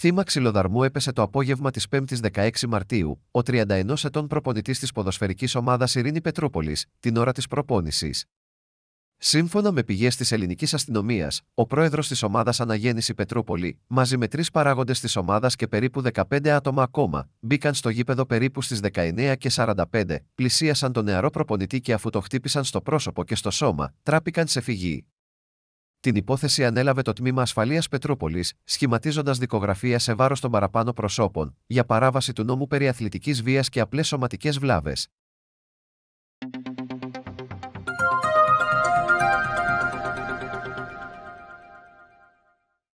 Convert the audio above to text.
Θύμα ξυλοδαρμού έπεσε το απόγευμα της 5η 16 Μαρτίου, ο 31 ετών προπονητής της ποδοσφαιρικής ομάδας Ειρήνη Πετρούπολης, την ώρα της προπόνησης. Σύμφωνα με πηγές της ελληνικής αστυνομίας, ο πρόεδρος της ομάδας Αναγέννηση Πετρούπολη, μαζί με τρεις παράγοντες της ομάδας και περίπου 15 άτομα ακόμα, μπήκαν στο γήπεδο περίπου στις 19 και 45, πλησίασαν τον νεαρό προπονητή και αφού το χτύπησαν στο πρόσωπο και στο σώμα, τράπηκαν σε φυγή. Την υπόθεση ανέλαβε το τμήμα Ασφαλείας Πετρούπολης, σχηματίζοντας δικογραφία σε βάρος των παραπάνω προσώπων για παράβαση του νόμου περί αθλητικής βίας και απλές σωματικές βλάβες.